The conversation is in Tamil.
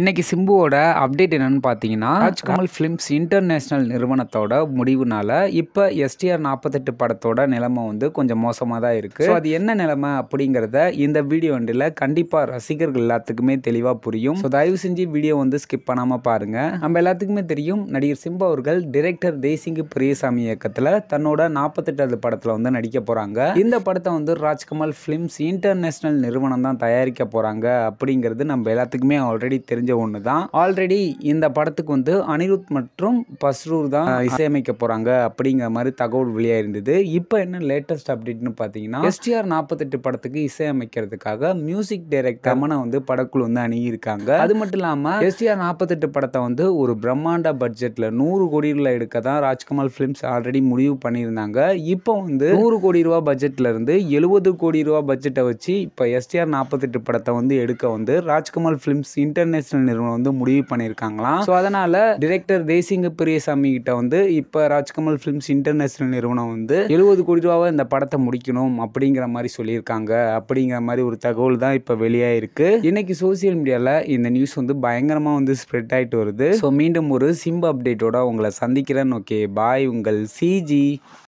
இன்றைக்கி சிம்புவோட அப்டேட் என்னென்னு பார்த்தீங்கன்னா ராஜ்கமல் ஃபிலிம்ஸ் இன்டர்நேஷ்னல் நிறுவனத்தோட முடிவுனால இப்போ எஸ்டிஆர் நாற்பத்தெட்டு படத்தோட நிலைமை வந்து கொஞ்சம் மோசமாக தான் இருக்குது ஸோ அது என்ன நிலைமை அப்படிங்கிறத இந்த வீடியோ ஒன்றில் கண்டிப்பாக ரசிகர்கள் எல்லாத்துக்குமே தெளிவாக புரியும் ஸோ தயவு செஞ்சு வீடியோ வந்து ஸ்கிப் பண்ணாமல் பாருங்கள் நம்ம எல்லாத்துக்குமே தெரியும் நடிகர் சிம்பு அவர்கள் டிரெக்டர் தேசிங்கு பெரியசாமி இயக்கத்தில் தன்னோட நாற்பத்தெட்டாவது படத்தில் வந்து நடிக்க போகிறாங்க இந்த படத்தை வந்து ராஜ்கமல் ஃபிலிம்ஸ் இன்டர்நேஷ்னல் நிறுவனம் தான் தயாரிக்க போகிறாங்க அப்படிங்கிறது நம்ம எல்லாத்துக்குமே ஆல்ரெடி தெரிஞ்சு தெரிஞ்ச ஒன்று தான் ஆல்ரெடி இந்த படத்துக்கு வந்து அனிருத் மற்றும் பஸ்ரூர் தான் இசையமைக்க போகிறாங்க அப்படிங்கிற மாதிரி தகவல் வெளியாயிருந்தது இப்போ என்ன லேட்டஸ்ட் அப்டேட்னு பார்த்தீங்கன்னா எஸ்டிஆர் நாற்பத்தெட்டு படத்துக்கு இசையமைக்கிறதுக்காக மியூசிக் டைரக்டர் ரமணா வந்து படக்குழு வந்து அணுகியிருக்காங்க அது மட்டும் இல்லாமல் எஸ்டிஆர் நாற்பத்தெட்டு படத்தை வந்து ஒரு பிரம்மாண்ட பட்ஜெட்டில் நூறு கோடியில் எடுக்க தான் ராஜ்குமார் ஃபிலிம்ஸ் ஆல்ரெடி முடிவு பண்ணியிருந்தாங்க இப்போ வந்து நூறு கோடி ரூபா பட்ஜெட்டில் இருந்து எழுபது கோடி ரூபா பட்ஜெட்டை வச்சு இப்போ எஸ்டிஆர் நாற்பத்தெட்டு படத்தை வந்து எடுக்க வந்து ராஜ்குமார் ஃபிலிம்ஸ் இன்டர்நேஷனல் எஜுகேஷனல் நிறுவனம் வந்து முடிவு பண்ணியிருக்காங்களாம் ஸோ அதனால் டிரெக்டர் தேசிங்க பெரியசாமி கிட்ட வந்து இப்போ ராஜ்கமல் ஃபிலிம்ஸ் இன்டர்நேஷனல் நிறுவனம் வந்து எழுபது கோடி ரூபாவை இந்த படத்தை முடிக்கணும் அப்படிங்கிற மாதிரி சொல்லியிருக்காங்க அப்படிங்கிற மாதிரி ஒரு தகவல் தான் இப்போ வெளியாயிருக்கு இன்னைக்கு சோசியல் மீடியாவில் இந்த நியூஸ் வந்து பயங்கரமாக வந்து ஸ்ப்ரெட் ஆகிட்டு வருது ஸோ மீண்டும் ஒரு சிம்பு அப்டேட்டோட உங்களை சந்திக்கிறேன் ஓகே பாய் உங்கள் சிஜி